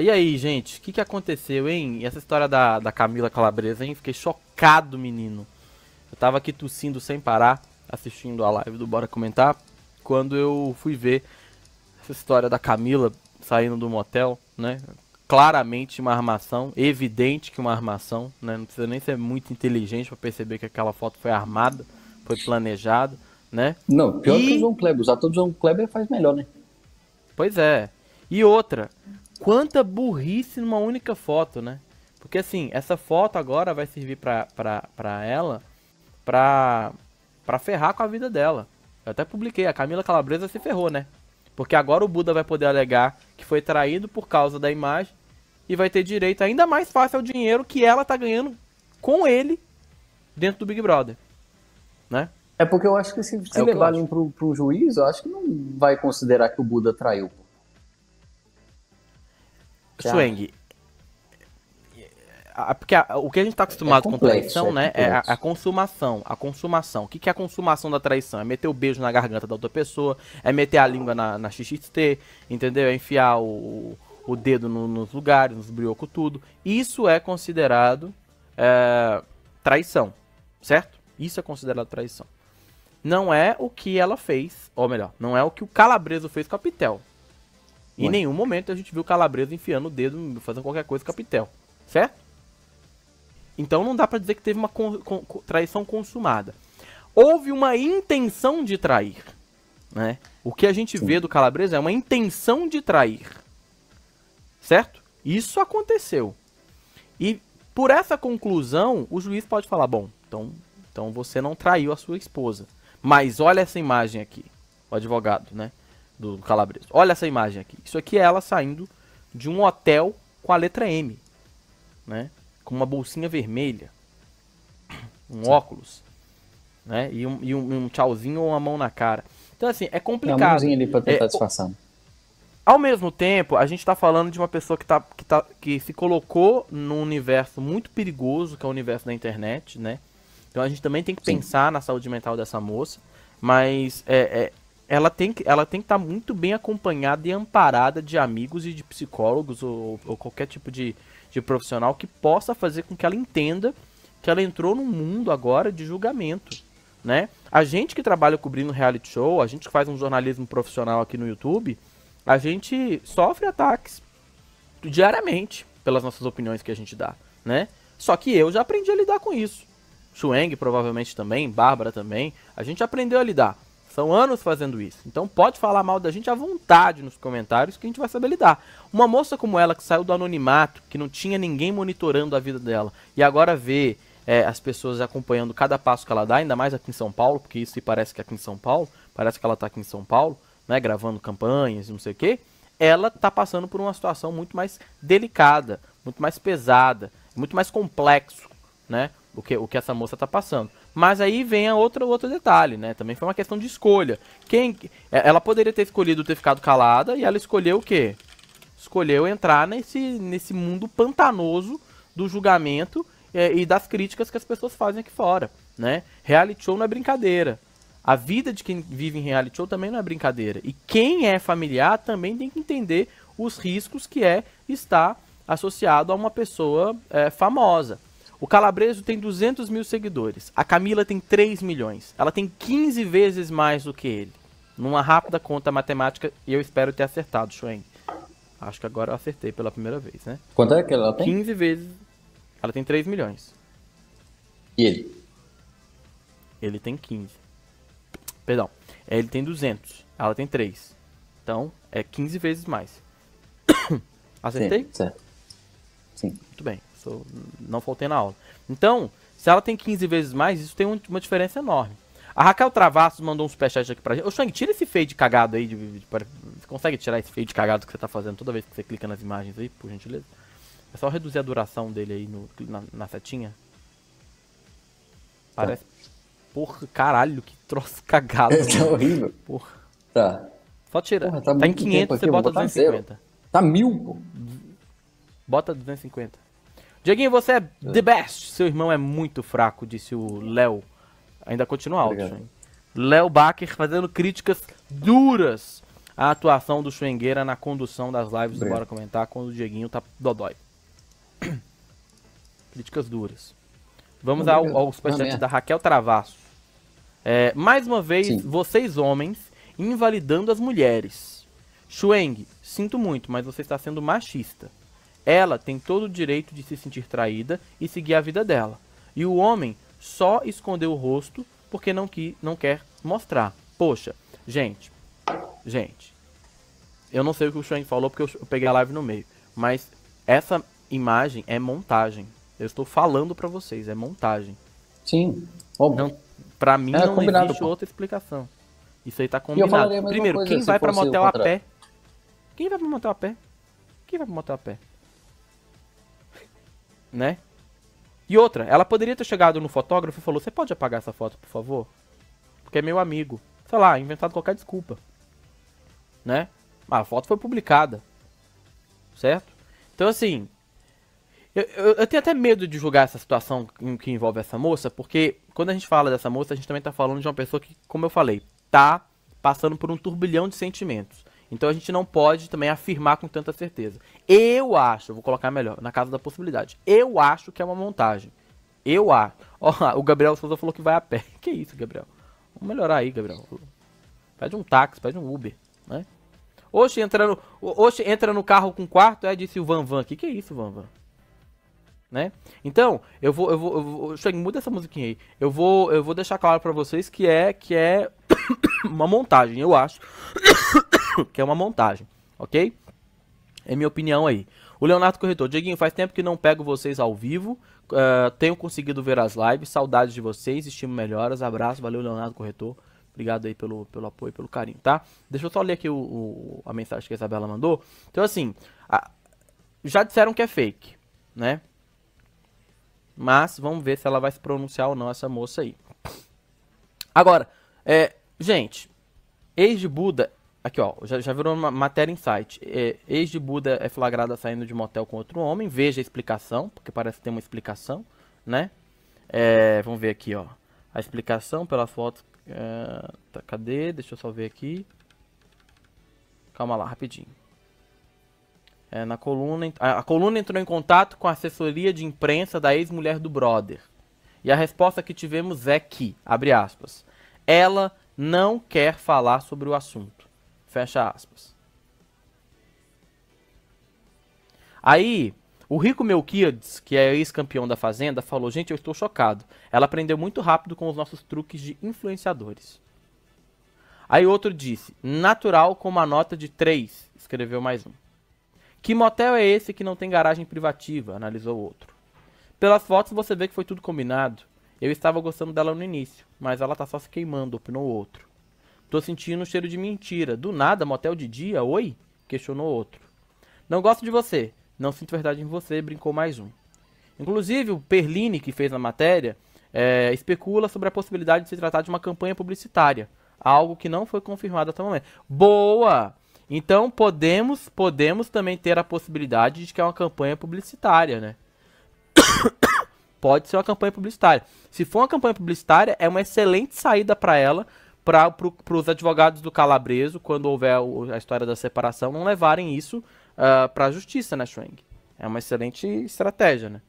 e aí, gente, o que, que aconteceu, hein? E essa história da, da Camila Calabresa, hein? Fiquei chocado, menino. Eu tava aqui tossindo sem parar, assistindo a live do Bora Comentar, quando eu fui ver essa história da Camila saindo do motel, né? Claramente uma armação, evidente que uma armação, né? Não precisa nem ser muito inteligente para perceber que aquela foto foi armada, foi planejada, né? Não, pior e... que o João Kleber. Usar todo o João Kleber faz melhor, né? Pois é. E outra, Quanta burrice numa única foto, né? Porque assim, essa foto agora vai servir pra, pra, pra ela pra, pra ferrar com a vida dela. Eu até publiquei, a Camila Calabresa se ferrou, né? Porque agora o Buda vai poder alegar que foi traído por causa da imagem e vai ter direito ainda mais fácil ao dinheiro que ela tá ganhando com ele dentro do Big Brother, né? É porque eu acho que se, se é levarem para um juiz, eu acho que não vai considerar que o Buda traiu. Swang. Porque a, o que a gente está acostumado é complexo, com traição, é né? É a, a, consumação. A consumação. O que, que é a consumação da traição? É meter o beijo na garganta da outra pessoa, é meter a língua na, na XXT, entendeu? É enfiar o, o dedo no, nos lugares, nos briocos, tudo. Isso é considerado é, traição, certo? Isso é considerado traição. Não é o que ela fez, ou melhor, não é o que o Calabreso fez com a Pitel. Em nenhum momento a gente viu o Calabresa enfiando o dedo, fazendo qualquer coisa com a Pitel, certo? Então não dá para dizer que teve uma con con traição consumada. Houve uma intenção de trair, né? O que a gente Sim. vê do Calabresa é uma intenção de trair, certo? Isso aconteceu. E por essa conclusão, o juiz pode falar, bom, então, então você não traiu a sua esposa. Mas olha essa imagem aqui, o advogado, né? do Calabreso. Olha essa imagem aqui. Isso aqui é ela saindo de um hotel com a letra M, né? Com uma bolsinha vermelha, um Sim. óculos, né? E um, e um, um tchauzinho ou uma mão na cara. Então, assim, é complicado. Tem uma mãozinha ali pra é, tentar é, Ao mesmo tempo, a gente tá falando de uma pessoa que, tá, que, tá, que se colocou num universo muito perigoso, que é o universo da internet, né? Então a gente também tem que Sim. pensar na saúde mental dessa moça. Mas é, é, ela tem que ela tem que estar tá muito bem acompanhada e amparada de amigos e de psicólogos ou, ou, qualquer tipo de, de profissional que possa fazer com que ela entenda que ela entrou num mundo agora de julgamento, né? A gente que trabalha cobrindo reality show, a gente que faz um jornalismo profissional aqui no YouTube, a gente sofre ataques diariamente pelas nossas opiniões que a gente dá, né? Só que eu já aprendi a lidar com isso. Chueng provavelmente também, Bárbara também, a gente aprendeu a lidar. São anos fazendo isso. Então pode falar mal da gente à vontade nos comentários que a gente vai saber lidar. Uma moça como ela que saiu do anonimato, que não tinha ninguém monitorando a vida dela e agora vê é, as pessoas acompanhando cada passo que ela dá, ainda mais aqui em São Paulo, porque isso parece que é aqui em São Paulo, parece que ela está aqui em São Paulo, né, gravando campanhas e não sei o quê. Ela está passando por uma situação muito mais delicada, muito mais pesada, muito mais complexo, né? O que, o que essa moça está passando. Mas aí vem a outro, outro detalhe, né? Também foi uma questão de escolha. Quem é, Ela poderia ter escolhido ter ficado calada e ela escolheu o quê? Escolheu entrar nesse, nesse mundo pantanoso do julgamento é, e das críticas que as pessoas fazem aqui fora, né? Reality show não é brincadeira. A vida de quem vive em reality show também não é brincadeira. E quem é familiar também tem que entender os riscos que é estar associado a uma pessoa é, famosa. O Calabreso tem 200 mil seguidores. A Camila tem 3 milhões. Ela tem 15 vezes mais do que ele. Numa rápida conta matemática, e eu espero ter acertado, Shuen. Acho que agora eu acertei pela primeira vez, né? Quanto é que ela tem? 15 vezes. Ela tem 3 milhões. E ele? Ele tem 15. Perdão. Ele tem 200. Ela tem 3. Então, é 15 vezes mais. Acertei? Sim, certo. Sim. Muito bem não faltei na aula. Então, se ela tem 15 vezes mais, isso tem um, uma diferença enorme. A Raquel Travassos mandou um superchat aqui pra gente. Ô, Shang, tira esse fade cagado aí. De, de, de, você consegue tirar esse fade cagado que você tá fazendo toda vez que você clica nas imagens aí, por gentileza? É só reduzir a duração dele aí no, na, na setinha. Tá. Parece. Tá. Porra, caralho, que troço cagado. tá horrível. Porra. Tá. Só tira. Porra, tá, tá em 500, aqui, você bota 250. Zero. Tá mil, pô. Bota 250. Dieguinho, você é, é the best. Seu irmão é muito fraco, disse o Léo. Ainda continua alto, Léo Baker fazendo críticas duras à atuação do Schwengueira na condução das lives Obrigado. do Bora Comentar quando o Dieguinho tá dodói. críticas duras. Vamos ao, ao superchat da Raquel Travasso. É, mais uma vez, Sim. vocês homens invalidando as mulheres. Schweng, sinto muito, mas você está sendo machista. Ela tem todo o direito de se sentir traída e seguir a vida dela. E o homem só escondeu o rosto porque não, qui, não quer mostrar. Poxa, gente, gente, eu não sei o que o Shane falou porque eu peguei a live no meio, mas essa imagem é montagem. Eu estou falando para vocês, é montagem. Sim. não, pra mim é, não existe pô. outra explicação. Isso aí tá combinado. Primeiro, quem vai para motel a pé? Quem vai para motel a pé? Quem vai para motel a pé? né? E outra, ela poderia ter chegado no fotógrafo e falou: Você pode apagar essa foto, por favor? Porque é meu amigo. Sei lá, inventado qualquer desculpa. Né? Ah, a foto foi publicada. Certo? Então, assim. Eu, eu, eu tenho até medo de julgar essa situação em, que envolve essa moça, porque quando a gente fala dessa moça, a gente também tá falando de uma pessoa que, como eu falei, tá passando por um turbilhão de sentimentos. Então a gente não pode também afirmar com tanta certeza. Eu acho, vou colocar melhor, na casa da possibilidade. Eu acho que é uma montagem. Eu acho. Ó, o Gabriel Souza falou que vai a pé. Que isso, Gabriel? Vamos melhorar aí, Gabriel. Pede um táxi, pede um Uber, né? Oxe, entra no, oxe, entra no carro com quarto, é, disse o Van Van. Que que é isso, Van Van? Né? Então, eu vou, eu vou, eu vou Chega, muda essa musiquinha aí. Eu vou, eu vou deixar claro para vocês que é, que é uma montagem, eu acho. que é uma montagem, ok? É minha opinião aí. O Leonardo Corretor, Dieguinho, faz tempo que não pego vocês ao vivo. Uh, tenho conseguido ver as lives. Saudades de vocês, estimo melhoras. Abraço, valeu, Leonardo Corretor. Obrigado aí pelo, pelo apoio, pelo carinho, tá? Deixa eu só ler aqui o, o a mensagem que a Isabela mandou. Então, assim, a, já disseram que é fake, né? Mas vamos ver se ela vai se pronunciar ou não, essa moça aí. Agora, é, gente, ex de Buda Aqui, ó, já, já virou uma matéria em site. É, ex de Buda é flagrada saindo de motel com outro homem. Veja a explicação, porque parece ter uma explicação, né? É, vamos ver aqui, ó. A explicação pelas fotos. É, tá, cadê? Deixa eu só ver aqui. Calma lá, rapidinho. É, na coluna, a, a coluna entrou em contato com a assessoria de imprensa da ex-mulher do brother. E a resposta que tivemos é que, abre aspas, ela não quer falar sobre o assunto. Fecha aspas. Aí, o Rico Melquiades, que é ex-campeão da Fazenda, falou: Gente, eu estou chocado. Ela aprendeu muito rápido com os nossos truques de influenciadores. Aí outro disse: Natural com uma nota de 3. Escreveu mais um. Que motel é esse que não tem garagem privativa? Analisou outro. Pelas fotos você vê que foi tudo combinado. Eu estava gostando dela no início, mas ela tá só se queimando, opinou outro. Tô sentindo um cheiro de mentira. Do nada, motel de dia, oi? Questionou outro. Não gosto de você. Não sinto verdade em você, brincou mais um. Inclusive, o Perline, que fez a matéria, é, especula sobre a possibilidade de se tratar de uma campanha publicitária. Algo que não foi confirmado até o momento. Boa! Então podemos, podemos também ter a possibilidade de que é uma campanha publicitária, né? Pode ser uma campanha publicitária. Se for uma campanha publicitária, é uma excelente saída para ela para pro, os advogados do Calabreso, quando houver o, a história da separação, não levarem isso uh, ah, para a justiça, né, Schwenk? É uma excelente estratégia, né?